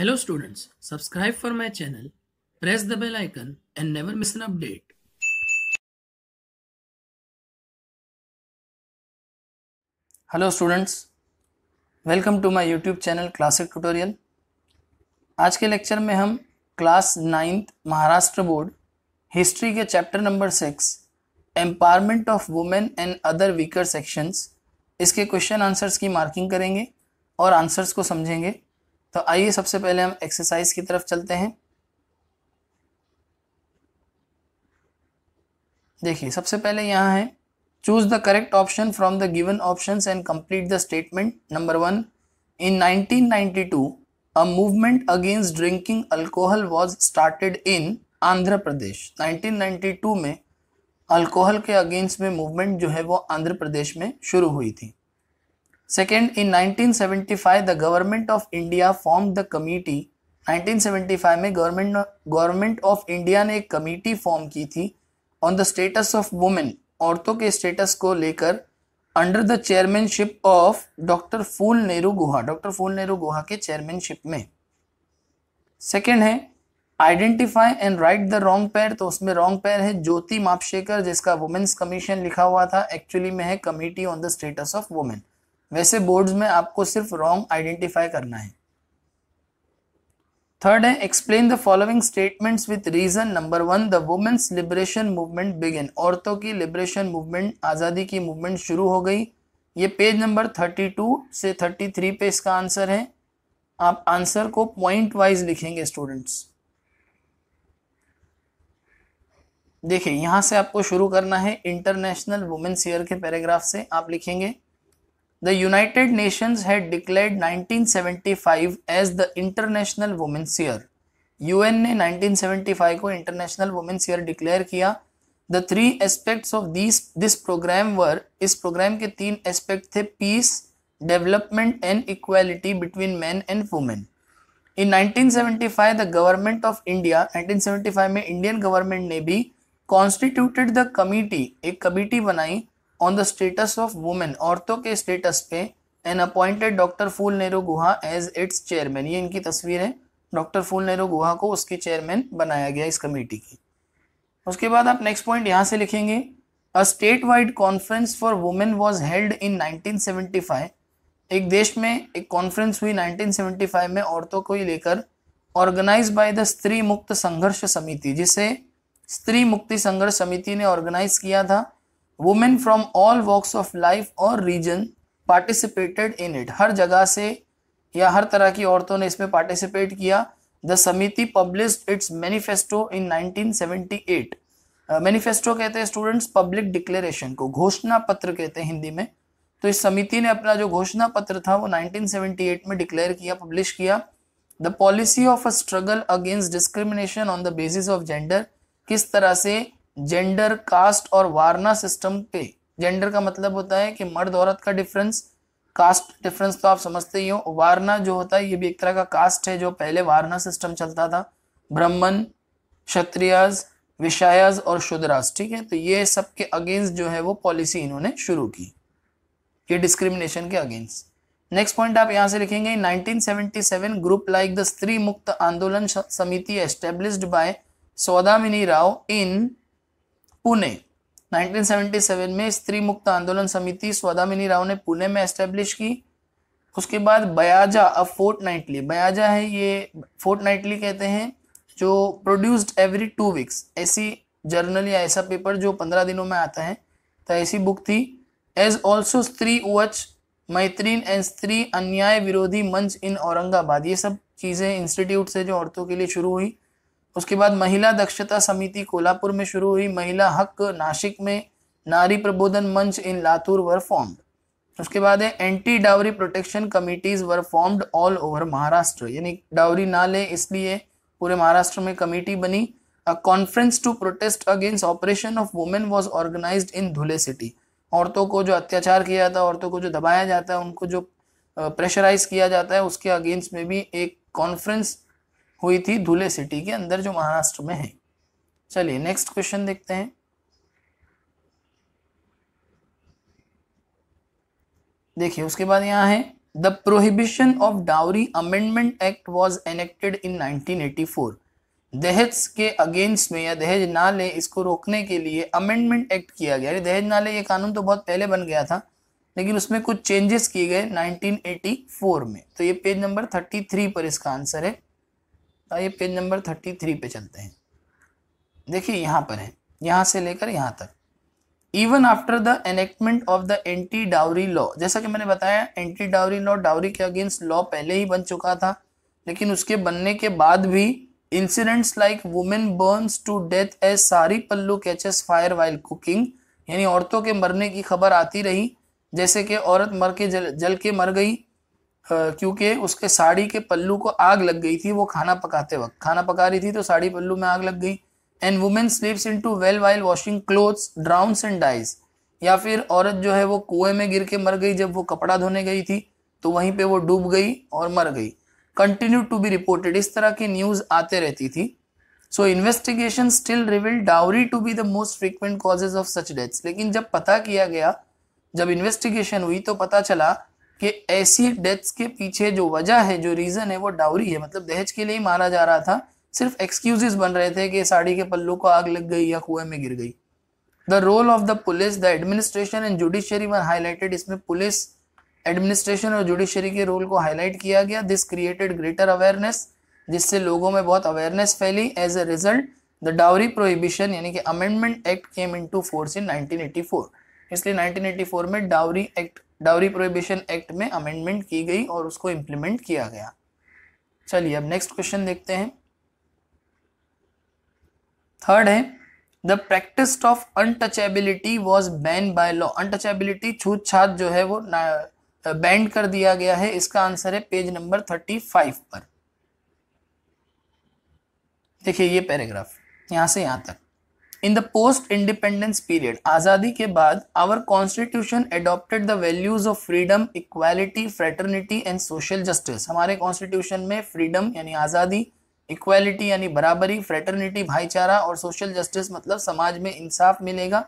Hello students, subscribe for my channel, press the bell icon and never miss an update. Hello students, welcome to my YouTube channel Classic Tutorial. आज के lecture में हम class ninth Maharashtra board history के chapter number six empowerment of women and other weaker sections इसके question answers की marking करेंगे और answers को समझेंगे तो आइए सबसे पहले हम एक्सरसाइज की तरफ चलते हैं देखिए सबसे पहले यहाँ है choose the correct option from the given option and complete the statement number one in 1992 a movement against drinking alcohol was started in Andhra Pradesh 1992 में अल्कोहल के अगेंस्ट में मूवमेंट जो है वो आंध्र प्रदेश में शुरू हुई थी Second, in 1975, of India form the formed nineteen seventy five में गवर्नमेंट गवर्नमेंट ऑफ इंडिया ने एक कमेटी फॉर्म की थी on the status of women औरतों के स्टेटस को लेकर under the chairmanship of doctor Phul Nehru Guha doctor Phul Nehru Guha के चेयरमैनशिप में सेकेंड है identify and write the wrong pair तो उसमें रॉन्ग पैर है ज्योति मापशेकर जिसका वुमेन्स कमीशन लिखा हुआ था एक्चुअली में है committee on the status of women वैसे बोर्ड्स में आपको सिर्फ रॉन्ग आइडेंटिफाई करना है थर्ड है explain the following statements with reason number one the women's liberation movement begin औरतों की लिबरेशन मूवमेंट आज़ादी की मूवमेंट शुरू हो गई ये पेज नंबर थर्टी टू से थर्टी थ्री पे इसका आंसर है आप आंसर को पॉइंट वाइज लिखेंगे स्टूडेंट्स देखिए यहां से आपको शुरू करना है इंटरनेशनल वुमेन्स ईयर के पैराग्राफ से आप लिखेंगे the United Nations had declared 1975 as the International Women's Year. UN ने 1975 को इंटरनेशनल वुमेन्स ईयर डिक्लेयर किया the three aspects of this this program were इस प्रोग्राम के तीन एस्पेक्ट थे peace development and equality between man and women in 1975 the government of India 1975 में Indian government ने भी कॉन्स्टिट्यूटेड द कमिटी एक कमिटी बनाई on the status of women औरतों के स्टेटस पे an appointed doctor Phul Nehru Guha as it's chairman ये इनकी तस्वीर है डॉक्टर फूल नेहरू गुहा को उसकी चेयरमैन बनाया गया इस कमेटी की उसके बाद आप नेक्स्ट पॉइंट यहाँ से लिखेंगे a state wide conference for women was held in 1975 एक देश में एक कॉन्फ्रेंस हुई 1975 में औरतों को ही लेकर ऑर्गेनाइज बाय द स्त्री मुक्त संघर्ष समिति जिसे स्त्री मुक्ति संघर्ष समिति ने ऑर्गेनाइज किया था women from all walks of life और रीजन पार्टिसिपेटेड इन इट हर जगह से या हर तरह की औरतों ने इसमें पार्टिसिपेट किया द समिति publish its manifesto in 1978 manifesto uh, कहते हैं स्टूडेंट्स पब्लिक डिक्लेरेशन को घोषणा पत्र कहते हैं हिंदी में तो इस समिति ने अपना जो घोषणा पत्र था वो 1978 में डिक्लेयर किया पब्लिश किया the policy of a struggle against discrimination on the basis of gender किस तरह से जेंडर कास्ट और वारना सिस्टम पे जेंडर का मतलब होता है कि मर्द औरत का डिफरेंस कास्ट डिफरेंस तो आप समझते ही हो वारना जो होता है ये भी एक तरह का कास्ट है जो पहले वारना सिस्टम चलता था ब्राह्मण क्षत्रियज विषायाज और शुद्रास ठीक है तो ये सब के अगेंस्ट जो है वो पॉलिसी इन्होंने शुरू की ये डिस्क्रिमिनेशन के अगेंस्ट नेक्स्ट पॉइंट आप यहाँ से लिखेंगे 1977 ग्रुप लाइक द स्त्री मुक्त आंदोलन समिति established by Saudamini Rao in Pune 1977 में स्त्री मुक्त आंदोलन समिति स्वदामिनी राव ने पुणे में एस्टेब्लिश की उसके बाद बयाजा अब फोर्ट नाइटली बयाजा है ये फोर्ट नाइटली कहते हैं जो प्रोड्यूस्ड एवरी टू वीक्स ऐसी जर्नल या ऐसा पेपर जो पंद्रह दिनों में आता है तो ऐसी बुक थी as also Stree Uvach Maitrin and Stree Anyay विरोधी मंच इन औरंगाबाद ये सब चीज़ें इंस्टीट्यूट से जो औरतों के लिए शुरू हुई उसके बाद महिला दक्षता समिति कोल्हापुर में शुरू हुई महिला हक नासिक में नारी प्रबोधन मंच इन लातूर वर फॉर्म्ड उसके बाद है anti dowry protection committees were formed all over Maharashtra यानी डावरी ना ले इसलिए पूरे महाराष्ट्र में कमेटी बनी a conference to protest against operation of women was organise in Dhule city औरतों को जो अत्याचार किया जाता है औरतों को जो दबाया जाता है उनको जो प्रेशराइज किया जाता है उसके अगेंस्ट में भी एक कॉन्फ्रेंस हुई थी धुले सिटी के अंदर जो महाराष्ट्र में है चलिए नेक्स्ट क्वेश्चन देखते हैं देखिए उसके बाद यहाँ है the prohibition of dowry amendment act was enacted in 1984 दहेज के अगेंस्ट में या दहेज ना ले इसको रोकने के लिए अमेंडमेंट एक्ट किया गया दहेज ना ले ये कानून तो बहुत पहले बन गया था लेकिन उसमें कुछ चेंजेस किए गए 1984 में तो ये पेज नंबर 33 पर इसका आंसर है ये पेज नंबर थर्टी थ्री पे चलते हैं देखिए यहाँ पर है यहाँ से लेकर यहाँ तक even after the enactment of the anti dowry law जैसा कि मैंने बताया एंटी डाउरी लॉ डाउरी के अगेंस्ट लॉ पहले ही बन चुका था लेकिन उसके बनने के बाद भी incidents like women burns to death as sari pallu catches fire while cooking यानी औरतों के मरने की खबर आती रही जैसे कि औरत मर के जल, जल के मर गई क्योंकि उसके साड़ी के पल्लू को आग लग गई थी वो खाना पकाते वक्त खाना पका रही थी तो साड़ी पल्लू में आग लग गई and women sleeps into well while washing clothes drowns and dies या फिर औरत जो है वो कुएं में गिर के मर गई जब वो कपड़ा धोने गई थी तो वहीं पे वो डूब गई और मर गई कंटिन्यू टू बी रिपोर्टेड इस तरह की न्यूज़ आते रहती थी so investigation still reveal dowry to be the most frequent causes of such deaths लेकिन जब पता किया गया जब इन्वेस्टिगेशन हुई तो पता चला कि ऐसी डेथ्स के पीछे जो वजह है जो रीज़न है वो डाउरी है मतलब दहेज के लिए ही मारा जा रहा था सिर्फ एक्सक्यूजेज बन रहे थे कि साड़ी के पल्लू को आग लग गई या कुएं में गिर गई the role of the police the administration and judiciary were highlighted इसमें पुलिस एडमिनिस्ट्रेशन और जुडिशरी के रोल को हाईलाइट किया गया दिस क्रिएटेड ग्रेटर अवेयरनेस जिससे लोगों में बहुत अवेयरनेस फैली as a result the dowry prohibition यानी कि amendment act came into force in 1984 इसलिए 1984 में dowry act dowry prohibition act में अमेंडमेंट की गई और उसको इम्प्लीमेंट किया गया चलिए अब नेक्स्ट क्वेश्चन देखते हैं थर्ड है the practice of untouchability was ban by law untouchability छूत छात जो है वो बैंड कर दिया गया है इसका आंसर है पेज नंबर थर्टी फाइव पर देखिए ये पैराग्राफ यहां से यहां तक in the post independence period आज़ादी के बाद our constitution adopted the values of freedom equality fraternity and social justice हमारे कॉन्स्टिट्यूशन में फ्रीडम यानी आज़ादी इक्वालिटी यानी बराबरी फ्रेटर्निटी भाईचारा और सोशल जस्टिस मतलब समाज में इंसाफ मिलेगा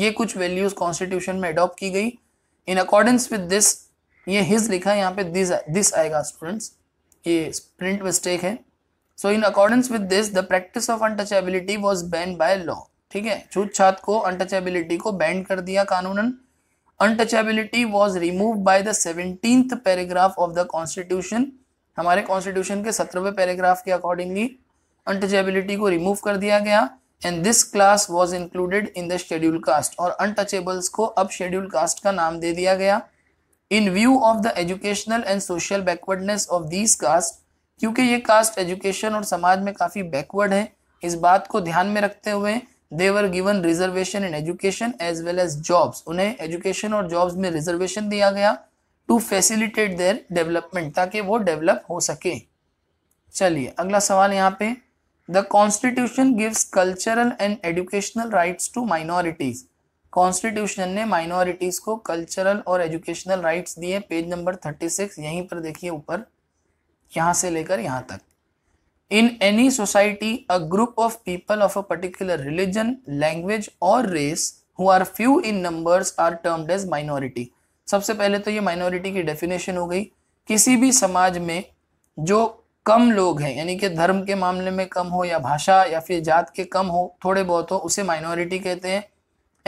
ये कुछ वैल्यूज कॉन्स्टिट्यूशन में अडॉप्ट की गई इन अकॉर्डेंस विद दिस ये हिज लिखा है यहाँ पे दिस दिस आएगा स्टूडेंट्स ये प्रिंट मिस्टेक है so in accordance with this the practice of untouchability was ban by law ठीक है छूत छात को अनटचेबिलिटी को बैंड कर दिया कानूनन untouchability was remove by the seventeenth paragraph of the constitution हमारे कॉन्स्टिट्यूशन के सत्रहवें पैराग्राफ के अकॉर्डिंगली अनटचेबिलिटी को रिमूव कर दिया गया and this class was included in the schedule caste और अनटचेबल्स को अब शेड्यूल कास्ट का नाम दे दिया गया in view of the educational and social backwardness of this caste क्योंकि ये कास्ट एजुकेशन और समाज में काफ़ी बैकवर्ड है इस बात को ध्यान में रखते हुए they were given reservation in education as well as jobs उन्हें एजुकेशन और जॉब्स में रिजर्वेशन दिया गया टू फैसिलिटेट देयर डेवलपमेंट ताकि वो डेवलप हो सके चलिए अगला सवाल यहाँ पे the constitution gives cultural and educational rights to minorities constitution ने माइनॉरिटीज को कल्चरल और एजुकेशनल राइट्स दिए पेज नंबर थर्टी सिक्स यहीं पर देखिए ऊपर यहाँ से लेकर यहाँ तक in any society a group of people of a particular religion language और race who are few in numbers are termed as minority सबसे पहले तो ये माइनॉरिटी की डेफिनेशन हो गई किसी भी समाज में जो कम लोग हैं यानी कि धर्म के मामले में कम हो या भाषा या फिर जात के कम हो थोड़े बहुत हो उसे माइनॉरिटी कहते हैं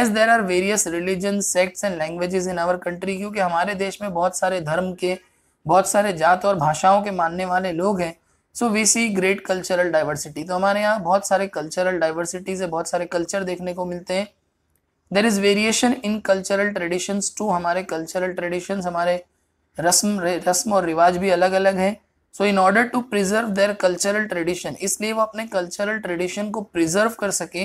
as there are various religion sects and languages in our country क्योंकि हमारे देश में बहुत सारे धर्म के बहुत सारे जात और भाषाओं के मानने वाले लोग हैं so we see great cultural diversity तो हमारे यहाँ बहुत सारे कल्चरल डाइवर्सिटीज है बहुत सारे कल्चर देखने को मिलते हैं there is variation in cultural traditions too हमारे कल्चरल ट्रेडिशंस हमारे रस्म रस्म और रिवाज भी अलग अलग हैं so in order to preserve their cultural tradition इसलिए वो अपने कल्चरल ट्रेडिशन को प्रिजर्व कर सके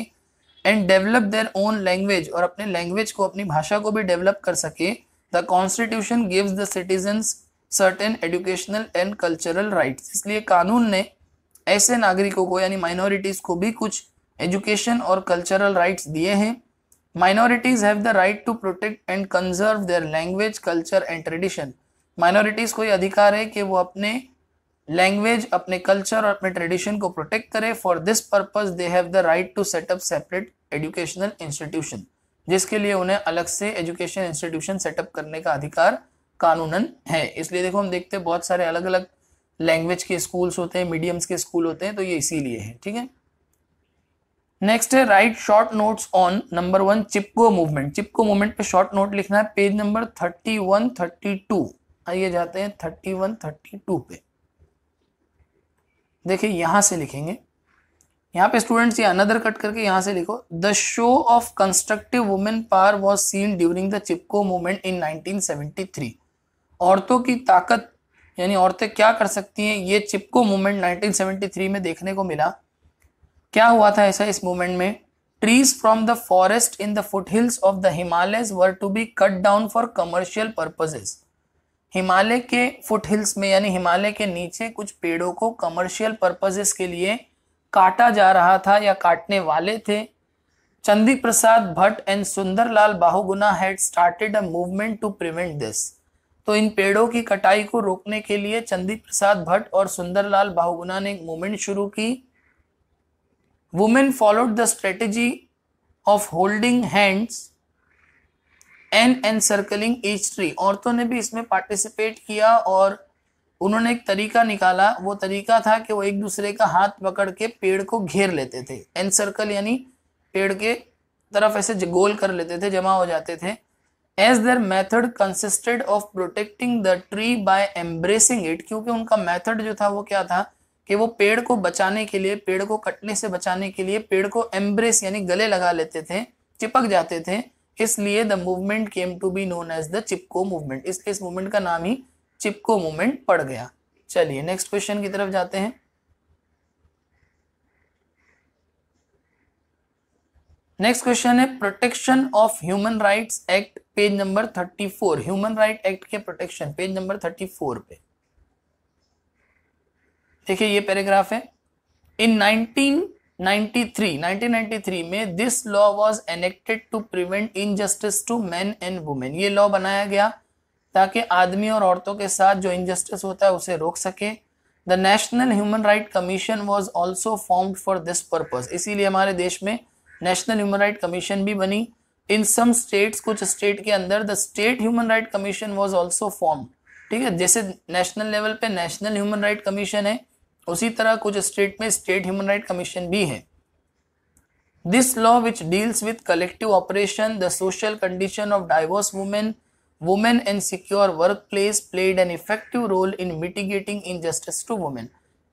and develop their own language और अपने लैंग्वेज को अपनी भाषा को भी डेवलप कर सके the constitution gives the citizens certain educational and cultural rights इसलिए कानून ने ऐसे नागरिकों को यानी माइनॉरिटीज़ को भी कुछ एजुकेशन और कल्चरल राइट्स दिए हैं minorities have the right to protect and conserve their language culture and tradition minorities को ये अधिकार है कि वो अपने लैंग्वेज अपने कल्चर और अपने ट्रेडिशन को प्रोटेक्ट करे for this purpose they have the right to set up separate educational institution जिसके लिए उन्हें अलग से एजुकेशन इंस्टीट्यूशन सेटअप करने का अधिकार कानूनन है इसलिए देखो हम देखते हैं बहुत सारे अलग अलग लैंग्वेज के स्कूल्स होते हैं मीडियम्स के स्कूल होते हैं तो ये इसीलिए है ठीक है नेक्स्ट है right short notes on number one Chipko movement Chipko movement पे शॉर्ट नोट लिखना है page number thirty one thirty two आइए जाते हैं थर्टी वन थर्टी टू पे देखिए यहां से लिखेंगे यहाँ पे स्टूडेंट्स ये अनदर कट करके यहां से लिखो the show of constructive women power was seen during the Chipko movement in three औरतों की ताकत यानी औरतें क्या कर सकती हैं ये चिपको मूवमेंट 1973 में देखने को मिला क्या हुआ था ऐसा इस मूवमेंट में trees from the forest in the foot hills of the Himalaya were to be cut down for commercial purposes Himalaya के फुट हिल्स में यानी हिमालय के नीचे कुछ पेड़ों को कमर्शियल पर्पजेस के लिए काटा जा रहा था या काटने वाले थे Chandi Prasad Bhatt and Sunderlal Bahuguna had started a movement to prevent this तो इन पेड़ों की कटाई को रोकने के लिए चंदी प्रसाद भट्ट और सुंदरलाल बाहुगुना ने एक मूवमेंट शुरू की women followed the strategy of holding hands and and circling each tree औरतों ने भी इसमें पार्टिसिपेट किया और उन्होंने एक तरीका निकाला वो तरीका था कि वो एक दूसरे का हाथ पकड़ के पेड़ को घेर लेते थे एन सर्कल यानी पेड़ के तरफ ऐसे गोल कर लेते थे जमा हो जाते थे as their method consisted of protecting the tree by embracing it क्योंकि उनका मैथड जो था वो क्या था कि वो पेड़ को बचाने के लिए पेड़ को कटने से बचाने के लिए पेड़ को एम्ब्रेस यानी गले लगा लेते थे चिपक जाते थे इसलिए the movement came to be known as the Chipko movement इसलिए इस मूवमेंट का नाम ही चिपको मूवमेंट पड़ गया चलिए नेक्स्ट क्वेश्चन की तरफ जाते हैं नेक्स्ट क्वेश्चन है protection of human rights act page number thirty four human right act के protection page number thirty four पे देखिए ये पैराग्राफ है इन 1993 1993 में this law was enacted to prevent injustice to men and women ये law बनाया गया ताकि आदमी और औरतों के साथ जो इनजस्टिस होता है उसे रोक सके the national human right commission was also formed for this purpose इसीलिए हमारे देश में नेशनल ह्यूमन राइट कमीशन भी बनी इन सम स्टेट्स कुछ स्टेट के अंदर the state human right commission was also form ठीक है जैसे नेशनल लेवल पे नेशनल ह्यूमन राइट कमीशन है उसी तरह कुछ स्टेट में स्टेट ह्यूमन राइट कमीशन भी है this law which deals with collective operation the social condition of diverse women women and secure work place played an effective role in mitigating injustice to women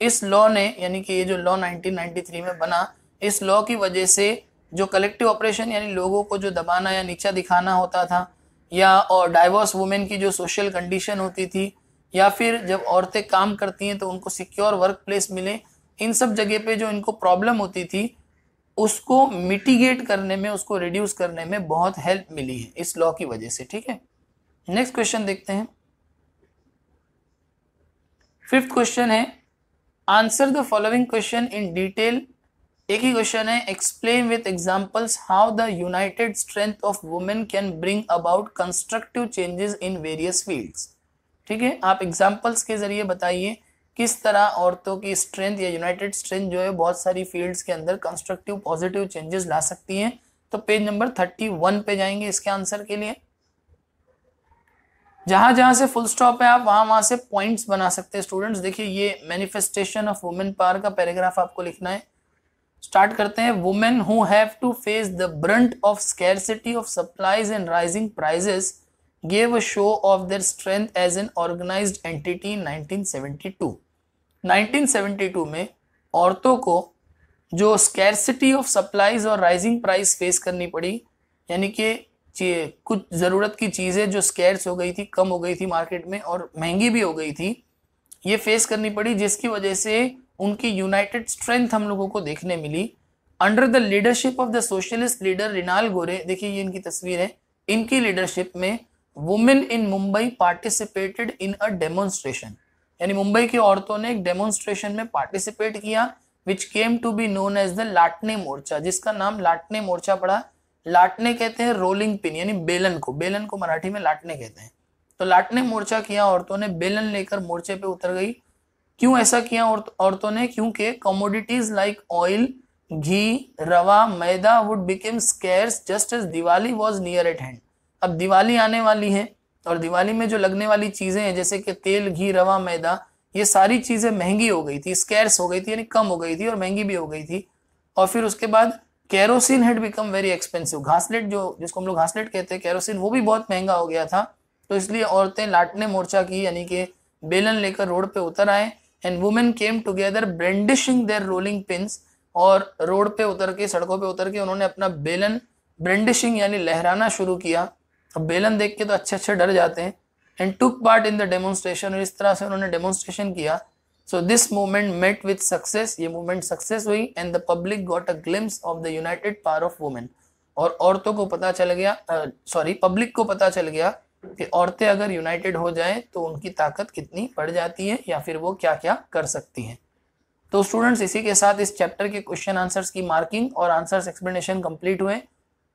इस law ने यानी कि ये जो law 1993 में बना इस लॉ की वजह से जो कलेक्टिव ऑपरेशन यानी लोगों को जो दबाना या नीचा दिखाना होता था या और डाइवोर्स वुमेन की जो सोशल कंडीशन होती थी या फिर जब औरतें काम करती हैं तो उनको सिक्योर वर्क प्लेस मिले इन सब जगह पे जो इनको प्रॉब्लम होती थी उसको मिटिगेट करने में उसको रिड्यूस करने में बहुत हेल्प मिली है इस लॉ की वजह से ठीक है नेक्स्ट क्वेश्चन देखते हैं फिफ्थ क्वेश्चन है answer the following question in detail एक ही क्वेश्चन है explain with examples how the united strength of women can bring about constructive changes in various fields ठीक है आप एग्जाम्पल्स के जरिए बताइए किस तरह औरतों की स्ट्रेंथ या यूनाइटेड स्ट्रेंथ जो है बहुत सारी फील्ड्स के अंदर कंस्ट्रक्टिव पॉजिटिव चेंजेस ला सकती है तो पेज नंबर थर्टी वन पे जाएंगे इसके आंसर के लिए जहां जहां से फुल स्टॉप है आप वहां वहां से पॉइंट्स बना सकते हैं स्टूडेंट्स देखिए ये मैनिफेस्टेशन ऑफ वुमेन पावर का पैराग्राफ आपको लिखना है स्टार्ट करते हैं women who have to face the brunt of scarcity of supplies and rising prices gave a show of their strength as an organised entity in 1972 1972 में औरतों को जो स्कैरसिटी ऑफ सप्लाईज और राइजिंग प्राइस फेस करनी पड़ी यानी कि कुछ ज़रूरत की चीज़ें जो स्कैर्स हो गई थी कम हो गई थी मार्केट में और महंगी भी हो गई थी ये फेस करनी पड़ी जिसकी वजह से उनकी यूनाइटेड स्ट्रेंथ हम लोगों को देखने मिली under the leadership of the socialist leader Mrinal Gore देखिए ये इनकी तस्वीर है इनकी लीडरशिप में women in Mumbai participated in a demonstration यानी मुंबई की औरतों ने एक डेमोन्स्ट्रेशन में पार्टिसिपेट किया which came to be known as the Latne Morcha जिसका नाम लाटने मोर्चा पड़ा लाटने कहते हैं रोलिंग पिन यानी बेलन को बेलन को मराठी में लाटने कहते हैं तो लाटने मोर्चा किया औरतों ने बेलन लेकर मोर्चे पे उतर गई क्यों ऐसा किया औरतों ने क्योंकि commodities like oil ghee rava maida would became scarce just as Diwali was near at hand अब दिवाली आने वाली है और दिवाली में जो लगने वाली चीज़ें हैं जैसे कि तेल घी रवा मैदा ये सारी चीज़ें महंगी हो गई थी स्केर्स हो गई थी यानी कम हो गई थी और महंगी भी हो गई थी और फिर उसके बाद kerosene had become very expensive घासलेट जो जिसको हम लोग घासलेट कहते हैं कैरोसिन वो भी बहुत महंगा हो गया था तो इसलिए औरतें लाटने मोर्चा की यानी कि बेलन लेकर रोड पे उतर आए and women came together brandishing their rolling pins और रोड पे उतर के सड़कों पे उतर के उन्होंने अपना बेलन ब्रेंडिशिंग यानी लहराना शुरू किया अब बेलन देख के तो अच्छे अच्छे डर जाते हैं and took part in the demonstration और इस तरह से उन्होंने डेमोन्स्ट्रेशन किया so this movement met with success ये मूवमेंट सक्सेस हुई and the public got a glimpse of the united power of women और औरतों को पता चल गया सॉरी uh, पब्लिक को पता चल गया कि औरतें अगर यूनाइटेड हो जाएं तो उनकी ताकत कितनी बढ़ जाती है या फिर वो क्या क्या कर सकती हैं तो स्टूडेंट्स इसी के साथ इस चैप्टर के क्वेश्चन आंसर्स की मार्किंग और आंसर्स एक्सप्लेनेशन कंप्लीट हुए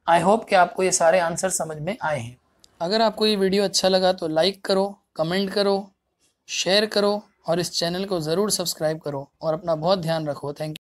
आई होप कि आपको ये सारे आंसर समझ में आए हैं अगर आपको ये वीडियो अच्छा लगा तो लाइक करो कमेंट करो शेयर करो और इस चैनल को ज़रूर सब्सक्राइब करो और अपना बहुत ध्यान रखो थैंक यू